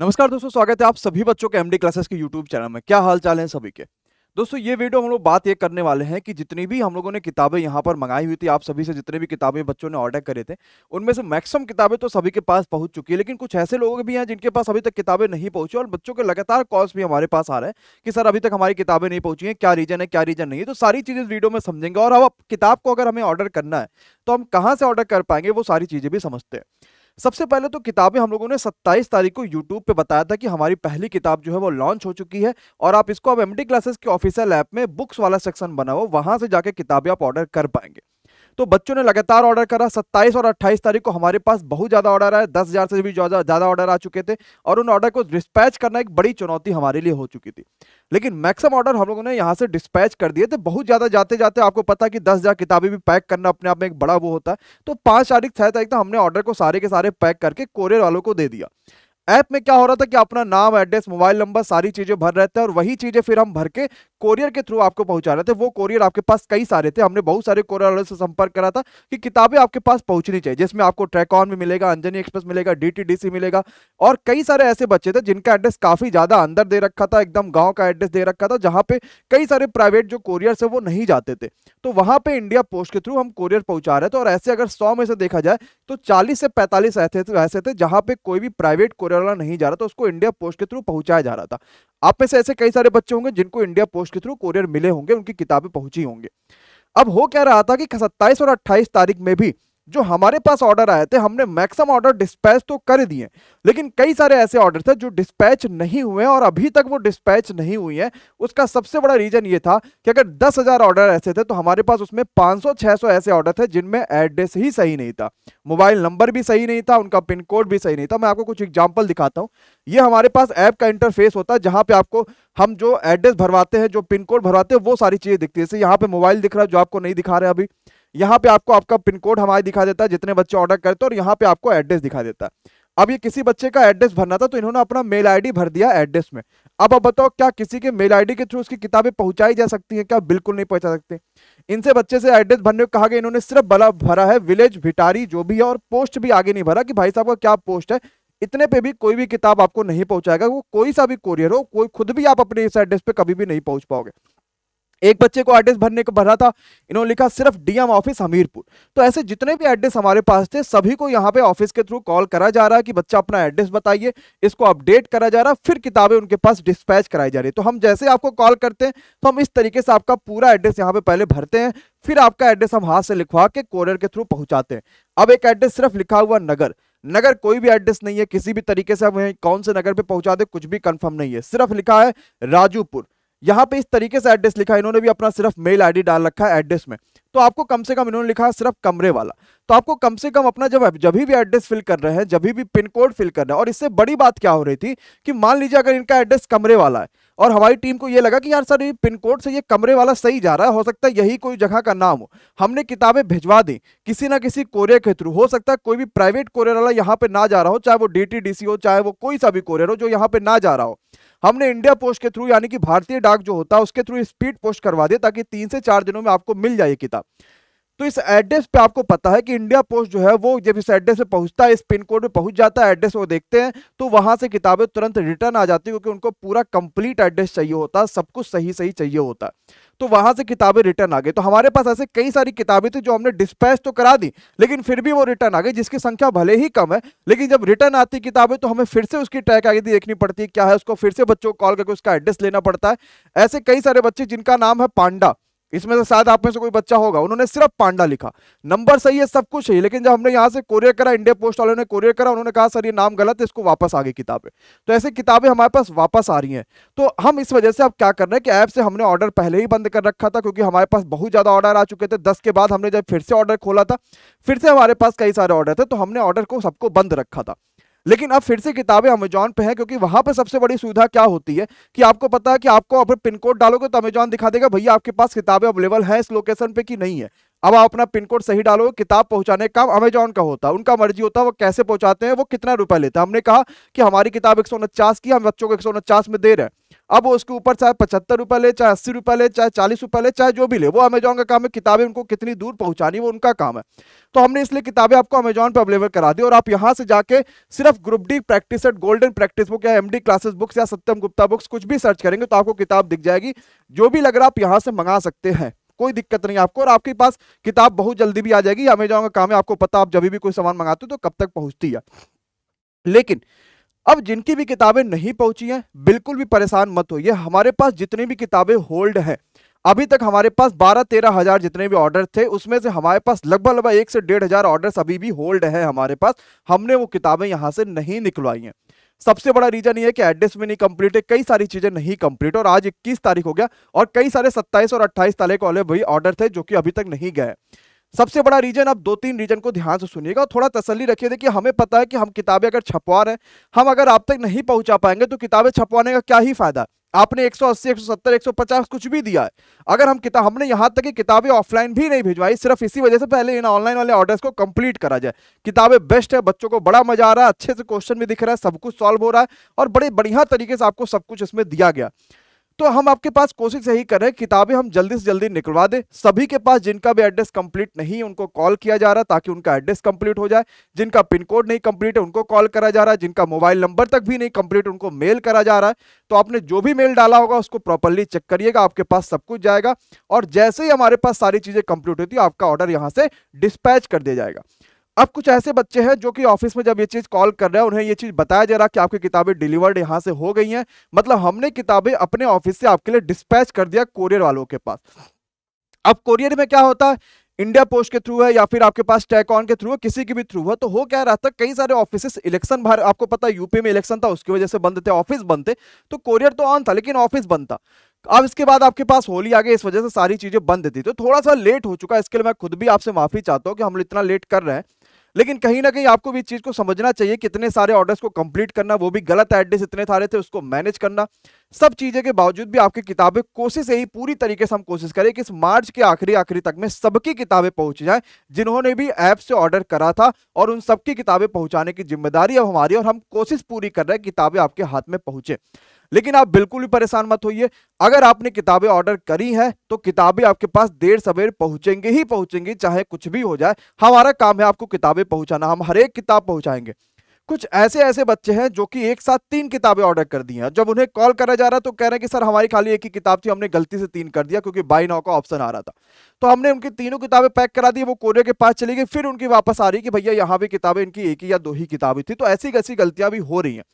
नमस्कार दोस्तों स्वागत है आप सभी बच्चों के एमडी क्लासेस के यूट्यूब चैनल में क्या हाल चाल है सभी के दोस्तों ये वीडियो हम लोग बात ये करने वाले हैं कि जितनी भी हम लोगों ने किताबें यहाँ पर मंगाई हुई थी आप सभी से जितने भी किताबें बच्चों ने ऑर्डर करे थे उनमें से मैक्सिमम किताबें तो सभी के पास पहुंच चुकी है लेकिन कुछ ऐसे लोग भी हैं जिनके पास अभी तक किताबें नहीं पहुंची और बच्चों के लगातार कॉल्स भी हमारे पास आ रहे हैं कि सर अभी तक हमारी किताबें नहीं पहुंची हैं क्या रीजन है क्या रीजन नहीं है तो सारी चीज़ें वीडियो में समझेंगे और अब किताब को अगर हमें ऑर्डर करना है तो हम कहाँ से ऑर्डर कर पाएंगे वो सारी चीज़ें भी समझते हैं सबसे पहले तो किताबें हम लोगों ने 27 तारीख को यूट्यूब पे बताया था कि हमारी पहली किताब जो है वो लॉन्च हो चुकी है और आप इसको अब एमडी क्लासेस के ऑफिसियल ऐप में बुक्स वाला सेक्शन बना हो वहां से जाके किताबें आप ऑर्डर कर पाएंगे तो बच्चों ने लगातार ऑर्डर करा सत्ताईस और अट्ठाईस तारीख को हमारे पास बहुत ज़्यादा ऑर्डर आया दस हज़ार से भी ज़्यादा ऑर्डर आ चुके थे और उन ऑर्डर को डिस्पैच करना एक बड़ी चुनौती हमारे लिए हो चुकी थी लेकिन मैक्सिमम ऑर्डर हम लोगों ने यहाँ से डिस्पैच कर दिए थे बहुत ज़्यादा जाते जाते आपको पता कि दस हज़ार किताबें भी पैक करना अपने आप में एक बड़ा वो होता है तो पाँच तारीख छह तारीख तक हमने ऑर्डर को सारे के सारे पैक करके कोरियर वालों को दे दिया ऐप में क्या हो रहा था कि अपना नाम एड्रेस मोबाइल नंबर सारी चीजें भर रहे थे और वही चीजें फिर हम भर के कोरियर के थ्रू आपको पहुंचा रहे थे वो कोरियर आपके पास कई सारे थे हमने बहुत सारे कोरियर वालों से संपर्क करा था कि किताबें आपके पास पहुंचनी चाहिए जिसमें आपको ऑन भी मिलेगा अंजनी एक्सप्रेस मिलेगा सी मिलेगा और कई सारे ऐसे बच्चे थे जिनका एड्रेस काफी ज्यादा अंदर दे रखा था एकदम गाँव का एड्रेस दे रखा था जहाँ पे कई सारे प्राइवेट जो कोरियर है वो नहीं जाते थे तो वहां पर इंडिया पोस्ट के थ्रू हम कोरियर पहुंचा रहे थे और ऐसे अगर सौ में से देखा जाए तो 40 से 45 ऐसे ऐसे थे जहां पे कोई भी प्राइवेट कोरियर वाला नहीं जा रहा था उसको इंडिया पोस्ट के थ्रू पहुंचाया जा रहा था आप में से ऐसे कई सारे बच्चे होंगे जिनको इंडिया पोस्ट के थ्रू कोरियर मिले होंगे उनकी किताबें पहुंची होंगे अब हो क्या रहा था कि सत्ताईस और अट्ठाईस तारीख में भी जो हमारे पास ऑर्डर आए थे हमने मैक्सिमम ऑर्डर डिस्पैच तो कर दिए लेकिन कई सारे ऐसे ऑर्डर थे जो डिस्पैच नहीं हुए और अभी तक वो डिस्पैच नहीं हुई है उसका सबसे बड़ा रीजन ये था कि अगर दस हजार ऑर्डर ऐसे थे तो हमारे पास उसमें 500-600 ऐसे ऑर्डर थे जिनमें एड्रेस ही सही नहीं था मोबाइल नंबर भी सही नहीं था उनका पिन कोड भी सही नहीं था मैं आपको कुछ एग्जाम्पल दिखाता हूँ ये हमारे पास ऐप का इंटरफेस होता है जहाँ पे आपको हम जो एड्रेस भरवाते हैं जो पिन कोड भरवाते हैं वो सारी चीज़ें दिखती है जैसे यहाँ पे मोबाइल दिख रहा है जो आपको नहीं दिखा रहे अभी यहाँ पे आपको आपका पिन कोड हमारे दिखा देता है जितने बच्चे ऑर्डर करते हैं और यहाँ पे आपको एड्रेस दिखा देता है अब ये किसी बच्चे का एड्रेस भरना था तो इन्होंने अपना मेल आईडी भर दिया एड्रेस में अब अब बताओ क्या किसी के मेल आईडी के थ्रू उसकी किताबें पहुंचाई जा सकती हैं क्या बिल्कुल नहीं पहुंचा सकते इनसे बच्चे से एड्रेस भरने को कहा गया इन्होंने सिर्फ बला भरा है विलेज भिटारी जो भी है और पोस्ट भी आगे नहीं भरा कि भाई साहब का क्या पोस्ट है इतने पे भी कोई भी किताब आपको नहीं पहुंचाएगा वो कोई सा भी कोरियर हो कोई खुद भी आप अपने इस एड्रेस पे कभी भी नहीं पहुंच पाओगे एक बच्चे को एड्रेस भरने को भरा था इन्होंने लिखा सिर्फ डीएम ऑफिस हमीरपुर तो ऐसे जितने भी एड्रेस हमारे पास थे सभी को यहाँ पे ऑफिस के थ्रू कॉल करा जा रहा है कि बच्चा अपना एड्रेस बताइए इसको अपडेट करा जा रहा फिर किताबें उनके पास डिस्पैच कराई जा रही है तो हम जैसे आपको कॉल करते हैं तो हम इस तरीके से आपका पूरा एड्रेस यहाँ पे पहले भरते हैं फिर आपका एड्रेस हम हाथ से लिखवा के कोरियर के थ्रू पहुंचाते हैं अब एक एड्रेस सिर्फ लिखा हुआ नगर नगर कोई भी एड्रेस नहीं है किसी भी तरीके से हम कौन से नगर पे पहुंचा दे कुछ भी कंफर्म नहीं है सिर्फ लिखा है राजूपुर यहाँ पे इस तरीके से एड्रेस लिखा इन्होंने भी अपना सिर्फ मेल आईडी डाल रखा है एड्रेस में तो आपको कम से कम इन्होंने लिखा सिर्फ कमरे वाला तो आपको कम से कम अपना जब जब भी एड्रेस फिल कर रहे हैं जब भी पिन कोड फिल कर रहे हैं और इससे बड़ी बात क्या हो रही थी कि मान लीजिए अगर इनका एड्रेस कमरे वाला है और हमारी टीम को यह लगा कि यार सर ये पिन कोड से ये कमरे वाला सही जा रहा है हो सकता है यही कोई जगह का नाम हो हमने किताबें भिजवा दी किसी ना किसी कोरियर के थ्रू हो सकता है कोई भी प्राइवेट कोरियर वाला यहाँ पे ना जा रहा हो चाहे वो डी हो चाहे वो कोई सा भी कोरियर हो जो यहाँ पे ना जा रहा हो हमने इंडिया पोस्ट के थ्रू यानी कि भारतीय डाक जो होता है उसके थ्रू स्पीड पोस्ट करवा दिया ताकि तीन से चार दिनों में आपको मिल जाए किताब तो इस एड्रेस पे आपको पता है कि इंडिया पोस्ट जो है वो जब इस एड्रेस पे पहुंचता है इस पिन कोड पे पहुंच जाता है एड्रेस वो देखते हैं तो वहां से किताबें तुरंत रिटर्न आ जाती है क्योंकि उनको पूरा कंप्लीट एड्रेस चाहिए होता है सब कुछ सही सही चाहिए होता है तो वहां से किताबें रिटर्न आ गई तो हमारे पास ऐसे कई सारी किताबें थी जो हमने डिस्पैच तो करा दी लेकिन फिर भी वो रिटर्न आ गई जिसकी संख्या भले ही कम है लेकिन जब रिटर्न आती किताबें तो हमें फिर से उसकी ट्रैक आगे देखनी पड़ती है क्या है उसको फिर से बच्चों को कॉल करके उसका एड्रेस लेना पड़ता है ऐसे कई सारे बच्चे जिनका नाम है पांडा इसमें से शायद आप में से कोई बच्चा होगा उन्होंने सिर्फ पांडा लिखा नंबर सही है सब कुछ सही लेकिन जब हमने यहाँ से कोरियर करा इंडिया पोस्ट वालों ने कोरियर करा उन्होंने कहा सर ये नाम गलत है इसको वापस आ गई किताबें तो ऐसी किताबें हमारे पास वापस आ रही हैं तो हम इस वजह से अब क्या कर रहे हैं कि ऐप से हमने ऑर्डर पहले ही बंद कर रखा था क्योंकि हमारे पास बहुत ज़्यादा ऑर्डर आ चुके थे दस के बाद हमने जब फिर से ऑर्डर खोला था फिर से हमारे पास कई सारे ऑर्डर थे तो हमने ऑर्डर को सबको बंद रखा था लेकिन अब फिर से किताबें अमेजॉन पे हैं क्योंकि वहां पर सबसे बड़ी सुविधा क्या होती है कि आपको पता है कि आपको अपने पिन कोड डालोगे तो अमेजॉन दिखा देगा भैया आपके पास किताबें अवेलेबल हैं इस लोकेशन पे कि नहीं है अब आप अपना पिन कोड सही डालो किताब पहुंचाने का काम अमेजोन का होता है उनका मर्जी होता है वो कैसे पहुंचाते हैं वो कितना रुपया लेता हैं हमने कहा कि हमारी किताब एक की हम बच्चों को एक में दे रहे हैं अब वो उसके ऊपर चाहे पचहत्तर रुपए ले चाहे अस्सी रुपए ले चाहे चालीस रुपए ले चाहे जो भी ले वो अमेजोन का काम है किताबें उनको कितनी दूर पहुंचानी वो उनका काम है तो हमने इसलिए किताबें आपको अमेजोन पर अवेलेबल करा दी और आप यहाँ से जाके सिर्फ group D practice golden practice book या एम क्लासेस बुक्स या सत्यम गुप्ता बुक्स कुछ भी सर्च करेंगे तो आपको किताब दिख जाएगी जो भी लग रहा आप यहाँ से मंगा सकते हैं कोई दिक्कत नहीं आपको और आपके पास किताब बहुत जल्दी भी आ जाएगी अमेजोन का काम है आपको पता आप जब भी कोई सामान मंगाते हो तो कब तक पहुंचती है लेकिन अब जिनकी भी किताबें नहीं पहुंची हैं बिल्कुल भी परेशान मत होइए हमारे पास जितनी भी किताबें होल्ड हैं अभी तक हमारे पास बारह तेरह हज़ार जितने भी ऑर्डर थे उसमें से हमारे पास लगभग लगभग एक से डेढ़ हज़ार ऑर्डर अभी भी होल्ड है हमारे पास हमने वो किताबें यहाँ से नहीं निकलवाई हैं सबसे बड़ा रीजन ये है कि एड्रेस भी नहीं कंप्लीट है कई सारी चीजें नहीं कंप्लीट और आज 21 तारीख हो गया और कई सारे 27 और 28 तारीख वाले वही ऑर्डर थे जो कि अभी तक नहीं गए सबसे बड़ा रीजन आप दो तीन रीजन को ध्यान से सुनिएगा और थोड़ा तसली रखिए देखिए हमें पता है कि हम किताबें अगर छपवा रहे हैं हम अगर आप तक नहीं पहुंचा पाएंगे तो किताबें छपवाने का क्या ही फायदा आपने 180, 170, 150 कुछ भी दिया है अगर हम किताब हमने यहाँ तक कि किताबें ऑफलाइन भी नहीं भिजवाई सिर्फ इसी वजह से पहले इन ऑनलाइन वाले ऑर्डर्स को कंप्लीट करा जाए किताबें बेस्ट है बच्चों को बड़ा मजा आ रहा है अच्छे से क्वेश्चन भी दिख रहा है सब कुछ सॉल्व हो रहा है और बड़े बढ़िया तरीके से आपको सब कुछ इसमें दिया गया तो हम आपके पास कोशिश यही कर रहे हैं किताबें हम जल्दी से जल्दी निकलवा दें सभी के पास जिनका भी एड्रेस कंप्लीट नहीं है उनको कॉल किया जा रहा है ताकि उनका एड्रेस कंप्लीट हो जाए जिनका पिन कोड नहीं कंप्लीट है उनको कॉल करा जा रहा है जिनका मोबाइल नंबर तक भी नहीं कंप्लीट उनको मेल करा जा रहा है तो आपने जो भी मेल डाला होगा उसको प्रॉपरली चेक करिएगा आपके पास सब कुछ जाएगा और जैसे ही हमारे पास सारी चीज़ें कंप्लीट होती है आपका ऑर्डर यहाँ से डिस्पैच कर दिया जाएगा अब कुछ ऐसे बच्चे हैं जो कि ऑफिस में जब ये चीज़ कॉल कर रहे हैं उन्हें ये चीज़ बताया जा रहा कि आपकी किताबें डिलीवर्ड यहाँ से हो गई हैं मतलब हमने किताबें अपने ऑफिस से आपके लिए डिस्पैच कर दिया कोरियर वालों के पास अब कोरियर में क्या होता है इंडिया पोस्ट के थ्रू है या फिर आपके पास टैक ऑन के थ्रू है किसी के भी थ्रू है तो हो क्या रहा था कई सारे ऑफिस इलेक्शन बाहर आपको पता है यूपी में इलेक्शन था उसकी वजह से बंद थे ऑफिस बंद थे तो कोरियर तो ऑन था लेकिन ऑफिस बंद था अब इसके बाद आपके पास होली आ गई इस वजह से सारी चीजें बंद थी तो थोड़ा सा लेट हो चुका है इसके लिए मैं खुद भी आपसे माफी चाहता हूँ कि हम इतना लेट कर रहे हैं लेकिन कहीं ना कहीं आपको भी इस चीज को समझना चाहिए कितने सारे ऑर्डर्स को कंप्लीट करना वो भी गलत एड्रेस इतने सारे थे उसको मैनेज करना सब चीजें के बावजूद भी आपकी किताबें कोशिश यही पूरी तरीके से हम कोशिश करें कि इस मार्च के आखिरी आखिरी तक में सबकी किताबें पहुंच जाए जिन्होंने भी ऐप से ऑर्डर करा था और उन सबकी किताबें पहुंचाने की जिम्मेदारी अब हमारी और हम कोशिश पूरी कर रहे हैं किताबें आपके हाथ में पहुंचे लेकिन आप बिल्कुल भी परेशान मत होइए अगर आपने किताबें ऑर्डर करी हैं तो किताबें आपके पास देर सवेर पहुंचेंगे ही पहुंचेंगे चाहे कुछ भी हो जाए हमारा काम है आपको किताबें पहुंचाना हम हर एक किताब पहुंचाएंगे कुछ ऐसे ऐसे बच्चे हैं जो कि एक साथ तीन किताबें ऑर्डर कर दी हैं जब उन्हें कॉल करा जा रहा तो कह रहे हैं कि सर हमारी खाली एक ही किताब थी हमने गलती से तीन कर दिया क्योंकि बाई नाउ का ऑप्शन आ रहा था तो हमने उनकी तीनों किताबें पैक करा दी वो कोरियर के पास चली गई फिर उनकी वापस आ रही कि भैया यहाँ भी किताबें इनकी एक ही या दो ही किताबें थी तो ऐसी कैसी गलतियां भी हो रही हैं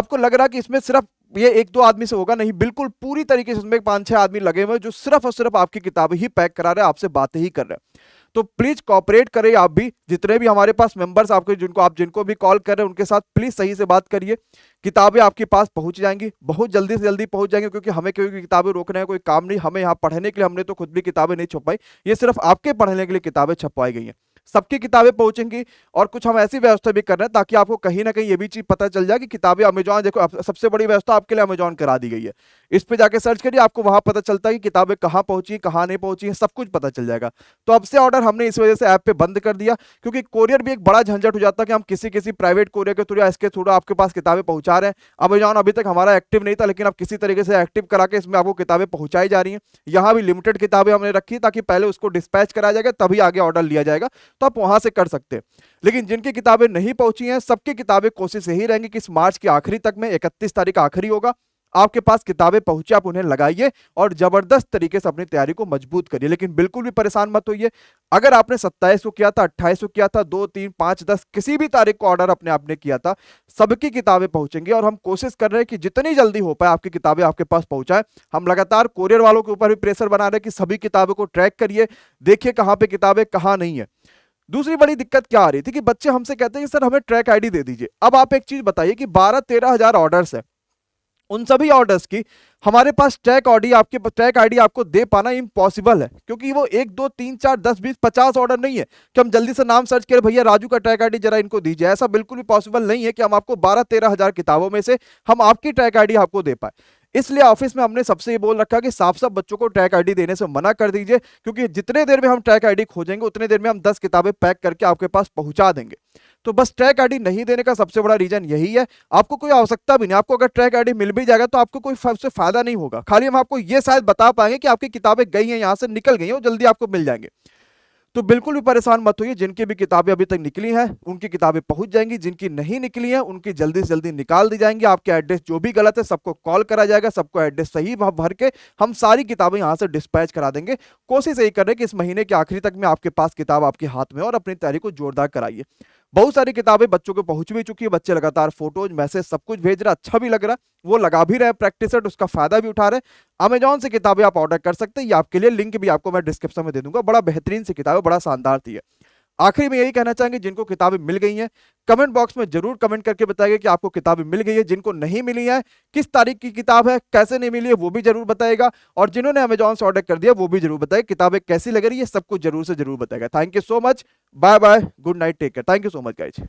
आपको लग रहा कि इसमें सिर्फ ये एक दो आदमी से होगा नहीं बिल्कुल पूरी तरीके से उसमें पांच छह आदमी लगे हुए जो सिर्फ और सिर्फ आपकी किताब ही पैक करा रहे आपसे बातें ही कर रहे हैं तो प्लीज कॉपरेट करें आप भी जितने भी हमारे पास मेंबर्स आपके जिनको आप जिनको भी कॉल कर रहे हैं उनके साथ प्लीज सही से बात करिए किताबें आपके पास पहुंच जाएंगी बहुत जल्दी से जल्दी पहुंच जाएंगी क्योंकि हमें क्योंकि किताबें रोकने का कोई काम नहीं हमें यहाँ पढ़ने के लिए हमने तो खुद भी किताबें नहीं छपाई ये सिर्फ आपके पढ़ने के लिए किताबें छपवाई गई हैं सबकी किताबें पहुंचेंगी और कुछ हम ऐसी व्यवस्था भी कर रहे हैं ताकि आपको कहीं ना कहीं ये भी चीज़ पता चल जाए कि किताबें अमेजॉन देखो सबसे बड़ी व्यवस्था आपके लिए अमेजॉन करा दी गई है इस पे जाके सर्च करिए आपको वहां पता चलता है कि किताबें कहाँ पहुंची कहाँ नहीं पहुंची है सब कुछ पता चल जाएगा तो अब से ऑर्डर हमने इस वजह से ऐप पे बंद कर दिया क्योंकि कोरियर भी एक बड़ा झंझट हो जाता है कि हम किसी किसी प्राइवेट कोरियर के थ्रू इसके थ्रू आपके पास किताबें पहुंचा रहे हैं अमेजॉन अभी तक हमारा एक्टिव नहीं था लेकिन अब किसी तरीके से एक्टिव करा के इसमें आपको किताबें पहुंचाई जा रही हैं यहाँ भी लिमिटेड किताबें हमने रखी ताकि पहले उसको डिस्पैच कराया जाएगा तभी आगे ऑर्डर लिया जाएगा तो आप वहाँ से कर सकते हैं लेकिन जिनकी किताबें नहीं पहुंची हैं सबकी किताबें कोशिश यही रहेंगी कि इस मार्च के आखिरी तक में इकतीस तारीख आखिरी होगा आपके पास किताबें पहुंचे आप उन्हें लगाइए और जबरदस्त तरीके से अपनी तैयारी को मजबूत करिए लेकिन बिल्कुल भी परेशान मत होइए अगर आपने सत्ताईस को किया था अट्ठाईस को किया था दो तीन पांच दस किसी भी तारीख को ऑर्डर अपने आपने किया था सबकी किताबें पहुंचेंगी और हम कोशिश कर रहे हैं कि जितनी जल्दी हो पाए आपकी किताबें आपके पास पहुंचाएं हम लगातार कोरियर वालों के ऊपर भी प्रेशर बना रहे हैं कि सभी किताबों को ट्रैक करिए देखिए कहाँ पे किताबें कहाँ नहीं है दूसरी बड़ी दिक्कत क्या आ रही थी कि बच्चे हमसे कहते हैं कि सर हमें ट्रैक आईडी दे दीजिए अब आप एक चीज बताइए कि बारह तेरह हजार ऑर्डर्स है उन सभी ऑर्डर्स की हमारे पास ट्रैक ऑडी आपके ट्रैक आईडी आपको दे पाना इम्पॉसिबल है क्योंकि वो एक दो तीन चार दस बीस पचास ऑर्डर नहीं है कि हम जल्दी से नाम सर्च करें भैया राजू का ट्रैक आईडी जरा इनको दीजिए ऐसा बिल्कुल भी पॉसिबल नहीं है कि हम आपको बारह तेरह हजार किताबों में से हम आपकी ट्रैक आईडी आपको दे पाए इसलिए ऑफिस में हमने सबसे ये बोल रखा कि साफ साफ बच्चों को ट्रैक आईडी देने से मना कर दीजिए क्योंकि जितने देर में हम ट्रैक आईडी खोजेंगे उतने देर में हम दस किताबें पैक करके आपके पास पहुंचा देंगे तो बस ट्रैक आईडी नहीं देने का सबसे बड़ा रीजन यही है आपको कोई आवश्यकता भी नहीं आपको अगर ट्रैक आई मिल भी जाएगा तो आपको कोई उससे फायदा नहीं होगा खाली हम आपको ये शायद बता पाएंगे कि आपकी किताबें गई हैं यहाँ से निकल गई हैं और जल्दी आपको मिल जाएंगे तो बिल्कुल भी परेशान मत होइए जिनकी भी किताबें अभी तक निकली हैं उनकी किताबें पहुंच जाएंगी जिनकी नहीं निकली हैं उनकी जल्दी से जल्दी निकाल दी जाएंगी आपके एड्रेस जो भी गलत है सबको कॉल करा जाएगा सबको एड्रेस सही भर के हम सारी किताबें यहाँ से डिस्पैच करा देंगे कोशिश यही कर रहे हैं कि इस महीने के आखिरी तक में आपके पास किताब आपके हाथ में और अपनी तैयारी को जोरदार कराइए बहुत सारी किताबें बच्चों को पहुंच भी चुकी है बच्चे लगातार फोटोज मैसेज सब कुछ भेज रहा अच्छा भी लग रहा है वो लगा भी रहे प्रैक्टिस सेट उसका फायदा भी उठा रहे अमेजॉन अमेजोन से किताबें आप ऑर्डर कर सकते हैं या आपके लिए लिंक भी आपको मैं डिस्क्रिप्शन में दे दूंगा बड़ा बेहतरीन सी किताब है बड़ा शानदार थी है आखिरी में यही कहना चाहेंगे जिनको किताबें मिल गई हैं कमेंट बॉक्स में जरूर कमेंट करके बताइए कि आपको किताबें मिल गई है जिनको नहीं मिली है किस तारीख की किताब है कैसे नहीं मिली है वो भी जरूर बताएगा और जिन्होंने अमेजोन से ऑर्डर कर दिया वो भी जरूर बताएगा किताबें कैसी लग रही है सबको जरूर से जरूर बताएगा thank you so much bye bye good night take care thank you so much guys